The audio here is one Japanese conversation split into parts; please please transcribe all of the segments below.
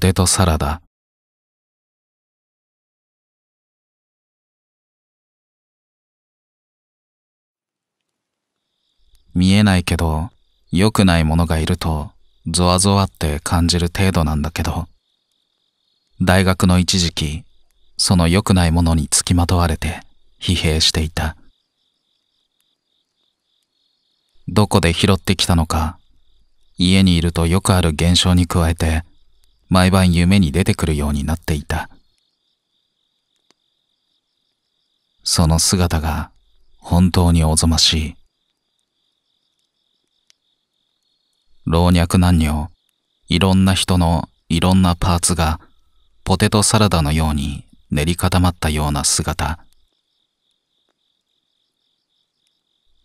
テトサラダ。見えないけど、良くないものがいると、ゾワゾワって感じる程度なんだけど、大学の一時期、その良くないものにつきまとわれて疲弊していた。どこで拾ってきたのか、家にいるとよくある現象に加えて、毎晩夢に出てくるようになっていた。その姿が本当におぞましい。老若男女、いろんな人のいろんなパーツがポテトサラダのように練り固まったような姿。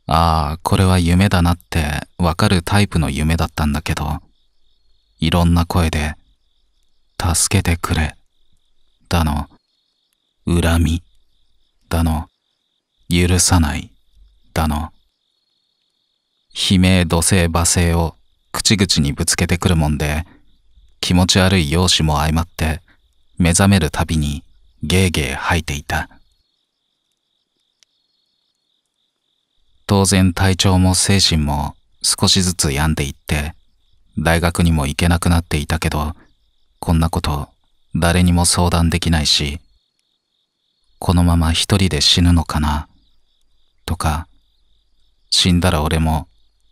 ああ、これは夢だなってわかるタイプの夢だったんだけど、いろんな声で助けてくれ、だの、恨み、だの、許さない、だの。悲鳴土星罵声を口々にぶつけてくるもんで、気持ち悪い容姿も相まって、目覚めるたびにゲーゲー吐いていた。当然体調も精神も少しずつ病んでいって、大学にも行けなくなっていたけど、こんなこと誰にも相談できないし、このまま一人で死ぬのかな、とか、死んだら俺も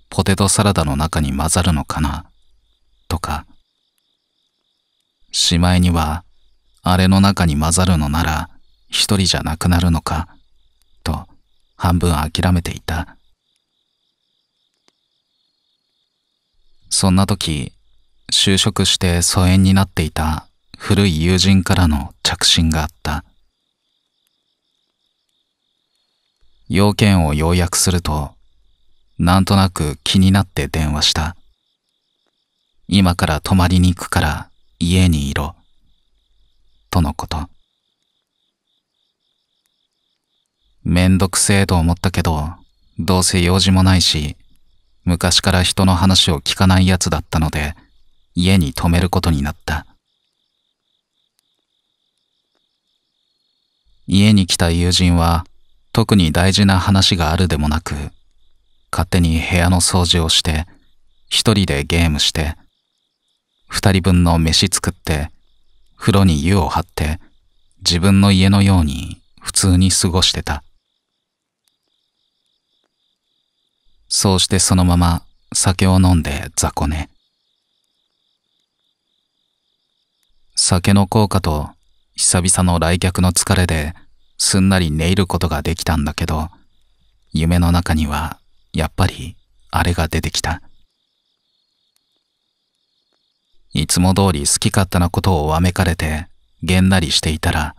ポテトサラダの中に混ざるのかな、とか、しまいには、あれの中に混ざるのなら一人じゃなくなるのか、と半分諦めていた。そんな時、就職して疎遠になっていた古い友人からの着信があった。要件を要約すると、なんとなく気になって電話した。今から泊まりに行くから家にいろ。とのこと。めんどくせえと思ったけど、どうせ用事もないし、昔から人の話を聞かない奴だったので、家に泊めることになった。家に来た友人は特に大事な話があるでもなく、勝手に部屋の掃除をして、一人でゲームして、二人分の飯作って、風呂に湯を張って、自分の家のように普通に過ごしてた。そうしてそのまま酒を飲んで雑魚寝。酒の効果と久々の来客の疲れですんなり寝入ることができたんだけど、夢の中にはやっぱりあれが出てきた。いつも通り好き勝手なことをわめかれてげんなりしていたら、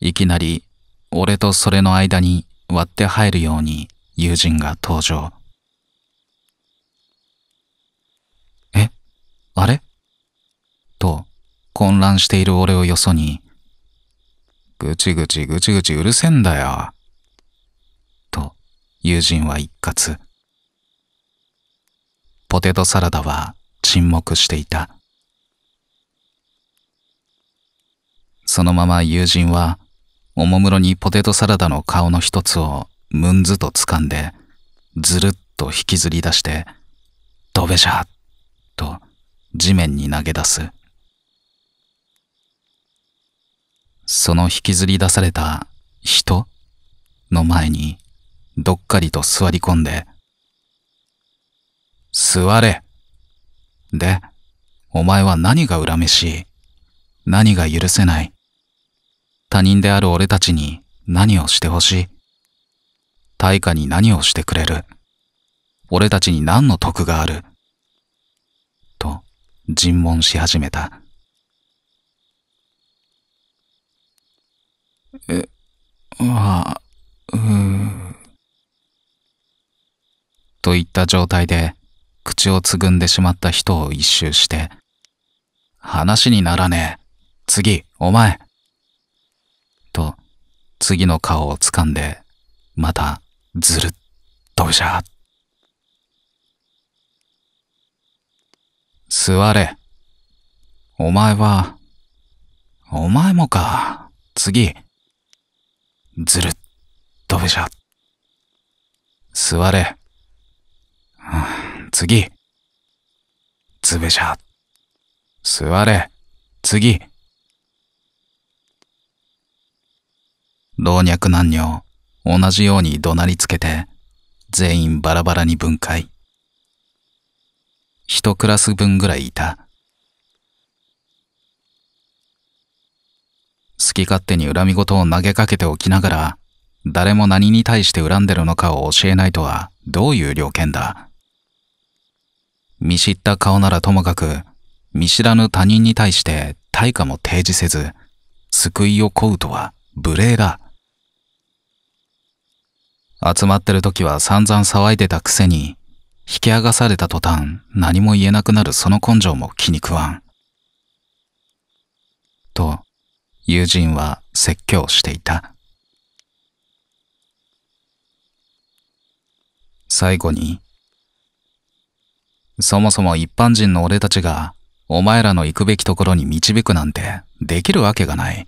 いきなり俺とそれの間に割って入るように友人が登場。えあれと混乱している俺をよそに、ぐちぐちぐちぐちうるせんだよ。と、友人は一括。ポテトサラダは沈黙していた。そのまま友人は、おもむろにポテトサラダの顔の一つをむんずと掴んで、ずるっと引きずり出して、どべじゃと地面に投げ出す。その引きずり出された人の前にどっかりと座り込んで、座れ。で、お前は何が恨めしい何が許せない他人である俺たちに何をしてほしい対価に何をしてくれる俺たちに何の得があると尋問し始めた。え、ああ、うーん。といった状態で、口をつぐんでしまった人を一周して、話にならねえ。次、お前。と、次の顔をつかんで、また、ずるっとじゃ。座れ。お前は、お前もか。次。ずるっとべしゃ。座れ。次。つべしゃ。座れ。次。老若男女、同じように怒鳴りつけて、全員バラバラに分解。一クラス分ぐらいいた。好き勝手に恨み事を投げかけておきながら、誰も何に対して恨んでるのかを教えないとはどういう了見だ。見知った顔ならともかく、見知らぬ他人に対して対価も提示せず、救いを請うとは無礼だ。集まってる時は散々騒いでたくせに、引き剥がされた途端何も言えなくなるその根性も気に食わん。と、友人は説教していた最後にそもそも一般人の俺たちがお前らの行くべきところに導くなんてできるわけがない。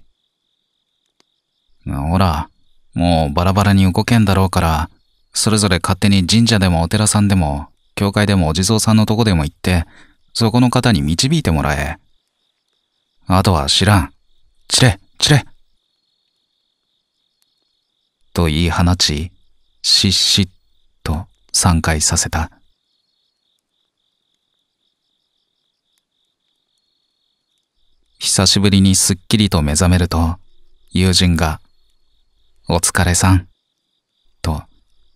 ほら、もうバラバラに動けんだろうから、それぞれ勝手に神社でもお寺さんでも、教会でもお地蔵さんのとこでも行って、そこの方に導いてもらえ。あとは知らん。散れ、散れ。と言い放ち、しっしっと散開させた。久しぶりにすっきりと目覚めると、友人が、お疲れさん、と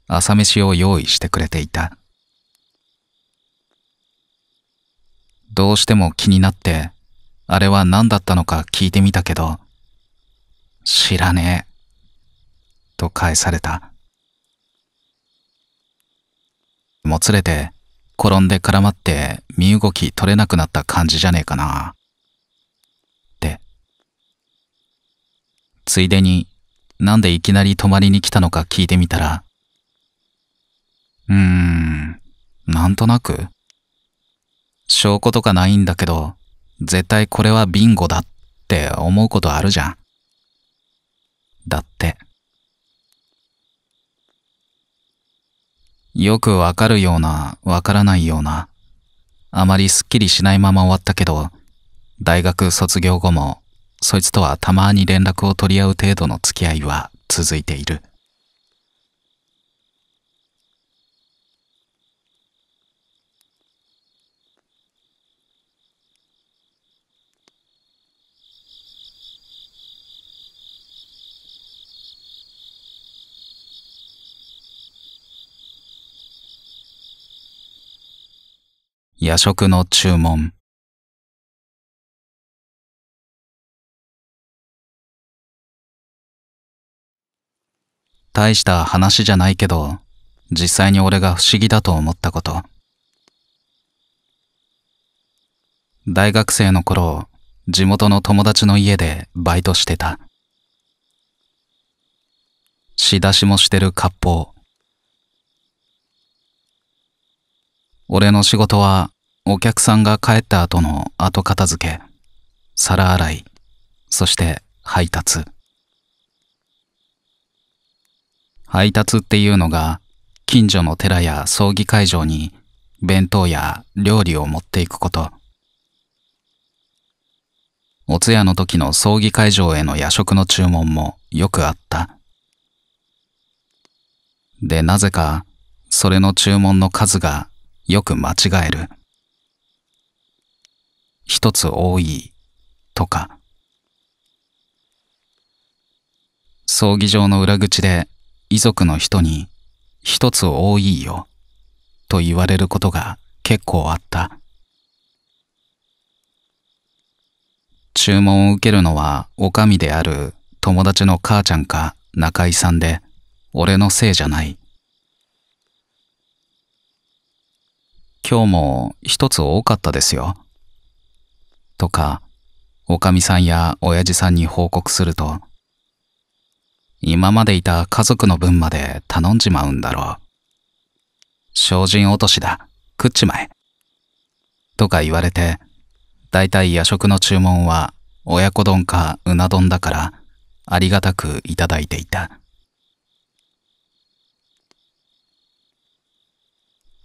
朝飯を用意してくれていた。どうしても気になってあれは何だったのか聞いてみたけど、知らねえ、と返された。もつれて、転んで絡まって身動き取れなくなった感じじゃねえかな。って。ついでに、なんでいきなり泊まりに来たのか聞いてみたら、うーん、なんとなく。証拠とかないんだけど、絶対これはビンゴだって思うことあるじゃん。だって。よくわかるような、わからないような、あまりすっきりしないまま終わったけど、大学卒業後も、そいつとはたまに連絡を取り合う程度の付き合いは続いている。夜食の注文。大した話じゃないけど、実際に俺が不思議だと思ったこと。大学生の頃、地元の友達の家でバイトしてた。仕出しもしてる割烹。俺の仕事はお客さんが帰った後の後片付け、皿洗い、そして配達。配達っていうのが、近所の寺や葬儀会場に弁当や料理を持っていくこと。お通夜の時の葬儀会場への夜食の注文もよくあった。で、なぜか、それの注文の数がよく間違える。一つ多いとか葬儀場の裏口で遺族の人に一つ多いよと言われることが結構あった注文を受けるのは女将である友達の母ちゃんか中井さんで俺のせいじゃない今日も一つ多かったですよとか、おかみさんや親父さんに報告すると、今までいた家族の分まで頼んじまうんだろう。精進落としだ、食っちまえ。とか言われて、大体夜食の注文は親子丼かうな丼だから、ありがたくいただいていた。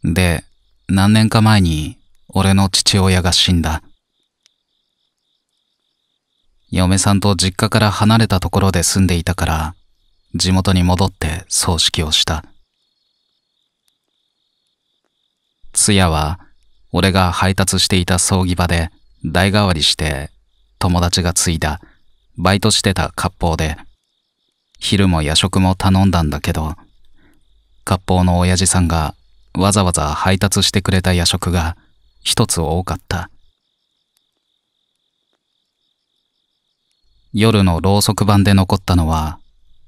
で、何年か前に俺の父親が死んだ。嫁さんと実家から離れたところで住んでいたから、地元に戻って葬式をした。通夜は、俺が配達していた葬儀場で代替わりして、友達が継いだ、バイトしてた割烹で、昼も夜食も頼んだんだけど、割烹の親父さんがわざわざ配達してくれた夜食が一つ多かった。夜のろうそく版で残ったのは、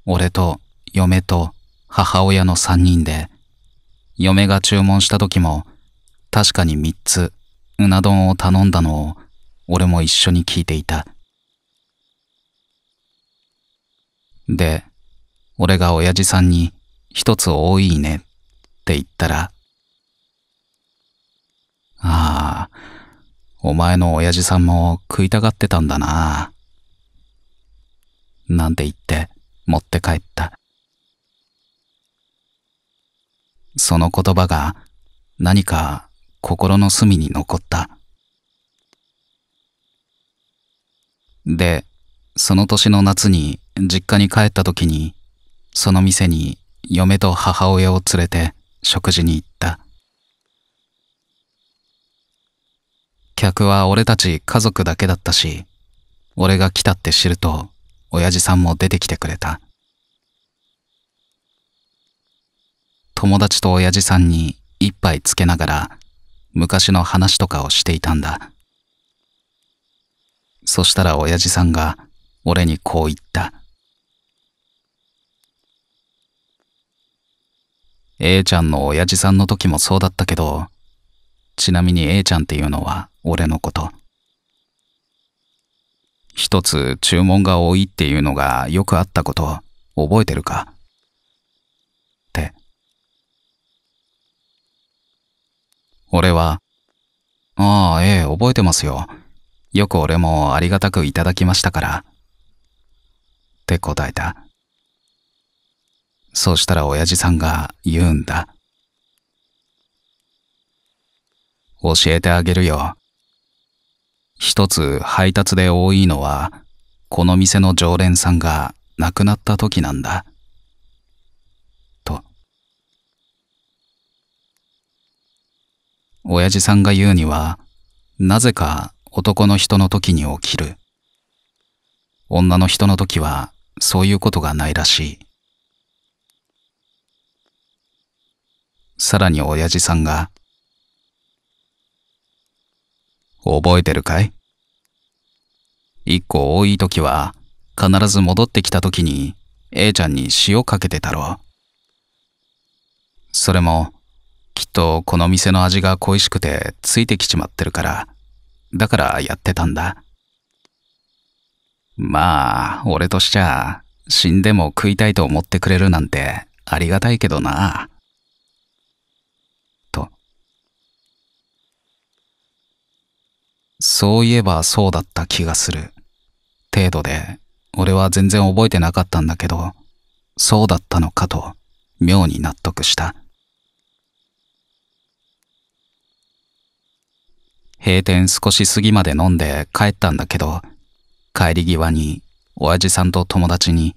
俺と嫁と母親の三人で、嫁が注文した時も、確かに三つ、うな丼を頼んだのを、俺も一緒に聞いていた。で、俺が親父さんに、一つ多いね、って言ったら、ああ、お前の親父さんも食いたがってたんだな。なんて言って持って帰った。その言葉が何か心の隅に残った。で、その年の夏に実家に帰った時に、その店に嫁と母親を連れて食事に行った。客は俺たち家族だけだったし、俺が来たって知ると親父さんも出てきてくれた。友達と親父さんに一杯つけながら昔の話とかをしていたんだ。そしたら親父さんが俺にこう言った。A ちゃんの親父さんの時もそうだったけど、ちなみに A ちゃんっていうのは俺のこと。一つ注文が多いっていうのがよくあったこと覚えてるかって。俺は、ああ、ええ、覚えてますよ。よく俺もありがたくいただきましたから。って答えた。そうしたら親父さんが言うんだ。教えてあげるよ。一つ配達で多いのは、この店の常連さんが亡くなった時なんだ。と。親父さんが言うには、なぜか男の人の時に起きる。女の人の時は、そういうことがないらしい。さらに親父さんが、覚えてるかい一個多い時は、必ず戻ってきた時に A ちゃんに塩かけてたろう。それも、きっとこの店の味が恋しくてついてきちまってるから、だからやってたんだ。まあ、俺としちゃ、死んでも食いたいと思ってくれるなんてありがたいけどな。そういえばそうだった気がする。程度で、俺は全然覚えてなかったんだけど、そうだったのかと、妙に納得した。閉店少し過ぎまで飲んで帰ったんだけど、帰り際に、親父さんと友達に、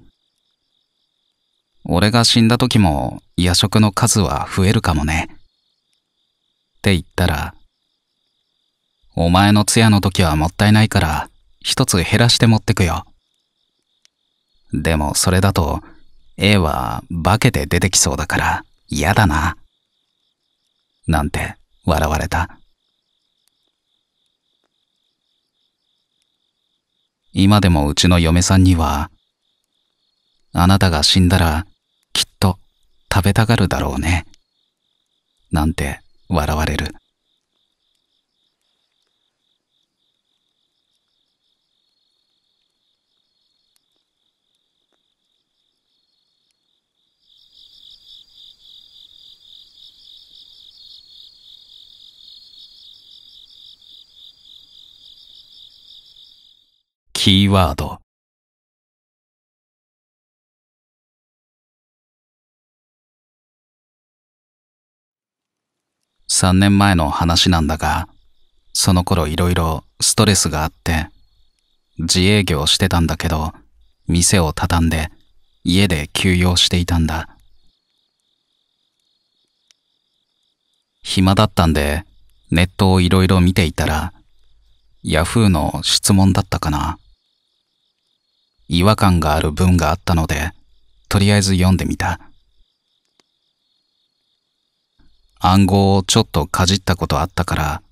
俺が死んだ時も夜食の数は増えるかもね。って言ったら、お前の通夜の時はもったいないから、一つ減らして持ってくよ。でもそれだと、A は化けて出てきそうだから嫌だな。なんて笑われた。今でもうちの嫁さんには、あなたが死んだらきっと食べたがるだろうね。なんて笑われる。キーワード。3年前の話なんだが、その頃いろいろストレスがあって、自営業してたんだけど、店を畳んで家で休養していたんだ。暇だったんで、ネットをいろいろ見ていたら、ヤフーの質問だったかな。違和感がある文があったので、とりあえず読んでみた。暗号をちょっとかじったことあったから、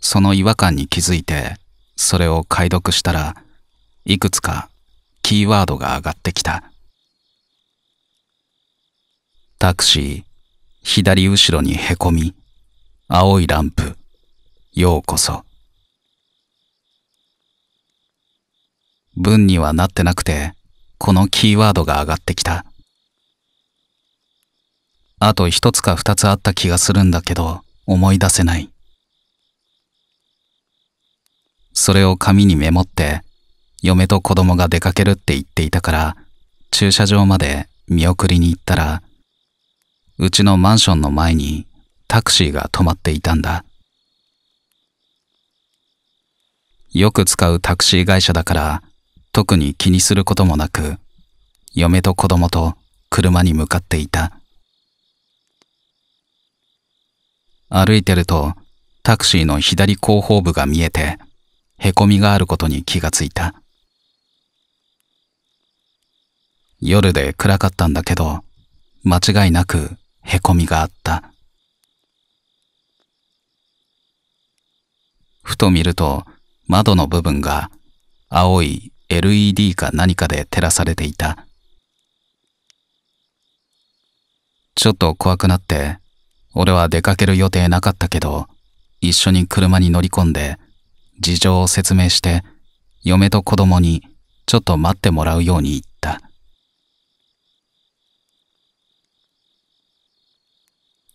その違和感に気づいて、それを解読したらいくつかキーワードが上がってきた。タクシー、左後ろにへこみ、青いランプ、ようこそ。文にはなってなくて、このキーワードが上がってきた。あと一つか二つあった気がするんだけど、思い出せない。それを紙にメモって、嫁と子供が出かけるって言っていたから、駐車場まで見送りに行ったら、うちのマンションの前にタクシーが止まっていたんだ。よく使うタクシー会社だから、特に気にすることもなく、嫁と子供と車に向かっていた。歩いてると、タクシーの左後方部が見えて、へこみがあることに気がついた。夜で暗かったんだけど、間違いなくへこみがあった。ふと見ると、窓の部分が青い LED か何かで照らされていたちょっと怖くなって俺は出かける予定なかったけど一緒に車に乗り込んで事情を説明して嫁と子供にちょっと待ってもらうように言った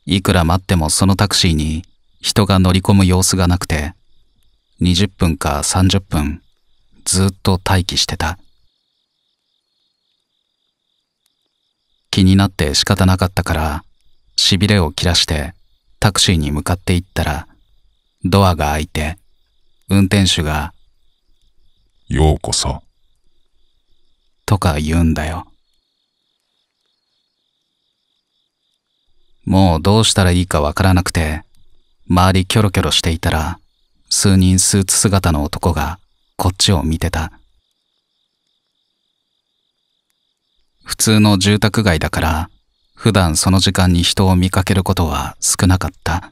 いくら待ってもそのタクシーに人が乗り込む様子がなくて20分か30分ずっと待機してた気になって仕方なかったからしびれを切らしてタクシーに向かって行ったらドアが開いて運転手が「ようこそ」とか言うんだよもうどうしたらいいかわからなくて周りキョロキョロしていたら数人スーツ姿の男がこっちを見てた。普通の住宅街だから、普段その時間に人を見かけることは少なかった。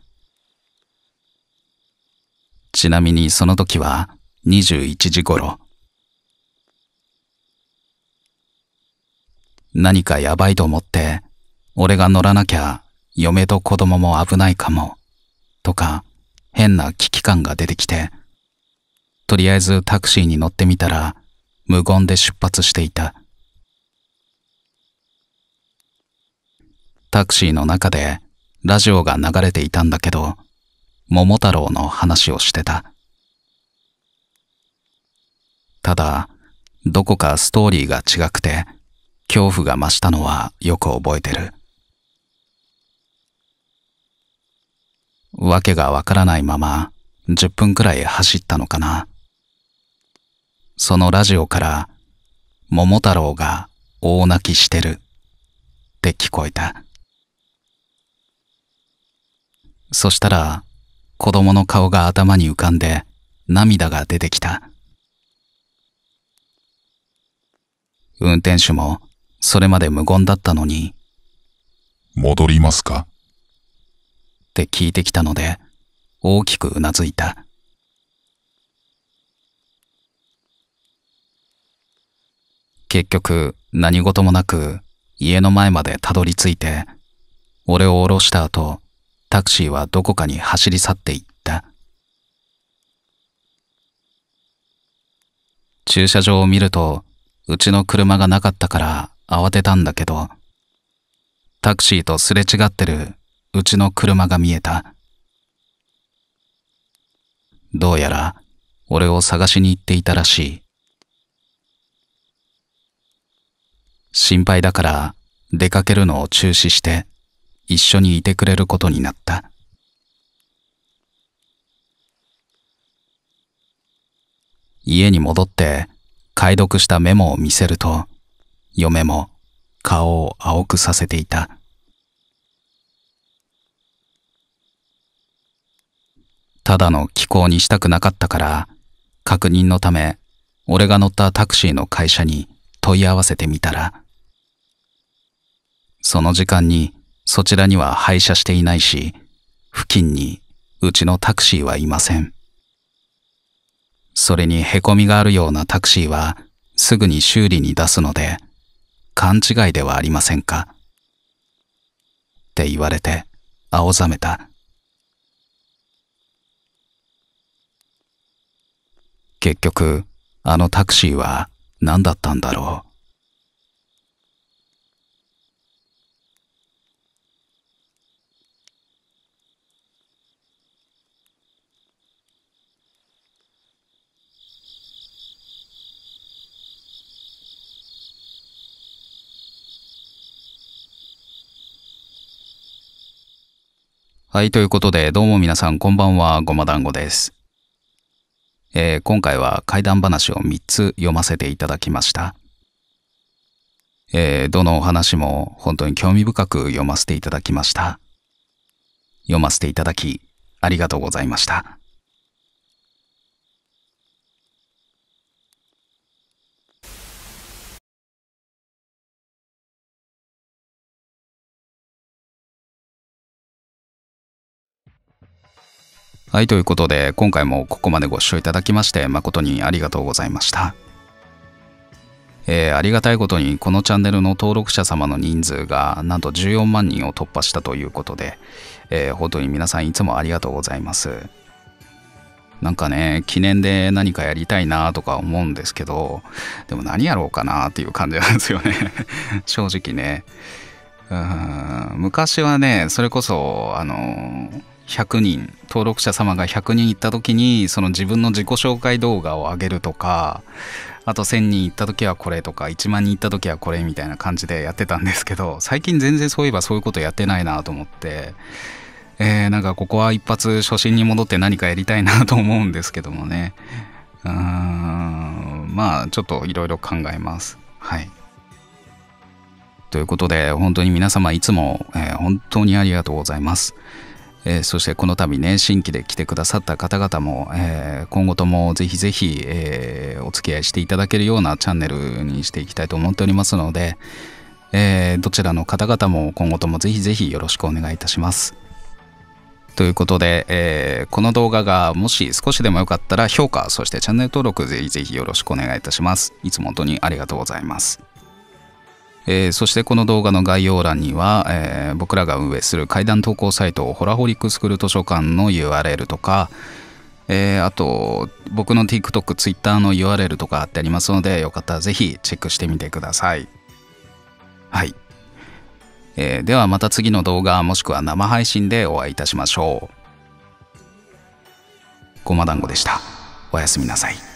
ちなみにその時は21時頃。何かやばいと思って、俺が乗らなきゃ嫁と子供も危ないかも、とか変な危機感が出てきて、とりあえずタクシーに乗ってみたら、無言で出発していた。タクシーの中でラジオが流れていたんだけど、桃太郎の話をしてた。ただ、どこかストーリーが違くて、恐怖が増したのはよく覚えてる。わけがわからないまま、10分くらい走ったのかな。そのラジオから、桃太郎が大泣きしてるって聞こえた。そしたら、子供の顔が頭に浮かんで涙が出てきた。運転手もそれまで無言だったのに、戻りますかって聞いてきたので、大きくうなずいた。結局何事もなく家の前までたどり着いて、俺を降ろした後、タクシーはどこかに走り去っていった。駐車場を見ると、うちの車がなかったから慌てたんだけど、タクシーとすれ違ってるうちの車が見えた。どうやら俺を探しに行っていたらしい。心配だから出かけるのを中止して一緒にいてくれることになった。家に戻って解読したメモを見せると、嫁も顔を青くさせていた。ただの気候にしたくなかったから、確認のため、俺が乗ったタクシーの会社に問い合わせてみたら、その時間にそちらには廃車していないし、付近にうちのタクシーはいません。それに凹みがあるようなタクシーはすぐに修理に出すので、勘違いではありませんかって言われて青ざめた。結局、あのタクシーは何だったんだろう。はい、ということで、どうも皆さん、こんばんは、ごま団子です。えー、今回は怪談話を3つ読ませていただきました。えー、どのお話も本当に興味深く読ませていただきました。読ませていただき、ありがとうございました。はい、ということで、今回もここまでご視聴いただきまして、誠にありがとうございました。えー、ありがたいことに、このチャンネルの登録者様の人数が、なんと14万人を突破したということで、えー、本当に皆さんいつもありがとうございます。なんかね、記念で何かやりたいなとか思うんですけど、でも何やろうかなっていう感じなんですよね。正直ね。うん昔はね、それこそ、あのー100人登録者様が100人いった時にその自分の自己紹介動画を上げるとかあと1000人いった時はこれとか1万人いった時はこれみたいな感じでやってたんですけど最近全然そういえばそういうことやってないなと思ってえー、なんかここは一発初心に戻って何かやりたいなと思うんですけどもねうーんまあちょっといろいろ考えますはいということで本当に皆様いつも、えー、本当にありがとうございます。えー、そしてこの度ね、新規で来てくださった方々も、えー、今後ともぜひぜひ、えー、お付き合いしていただけるようなチャンネルにしていきたいと思っておりますので、えどちらの方々も今後ともぜひぜひよろしくお願いいたします。ということで、えこの動画がもし少しでもよかったら評価、そしてチャンネル登録ぜひぜひよろしくお願いいたします。いつも本当にありがとうございます。えー、そしてこの動画の概要欄には、えー、僕らが運営する怪談投稿サイトホラホリックスクール図書館の URL とか、えー、あと僕の TikTok、Twitter の URL とかあってありますのでよかったらぜひチェックしてみてください。はい、えー、ではまた次の動画もしくは生配信でお会いいたしましょう。ごま団子でした。おやすみなさい。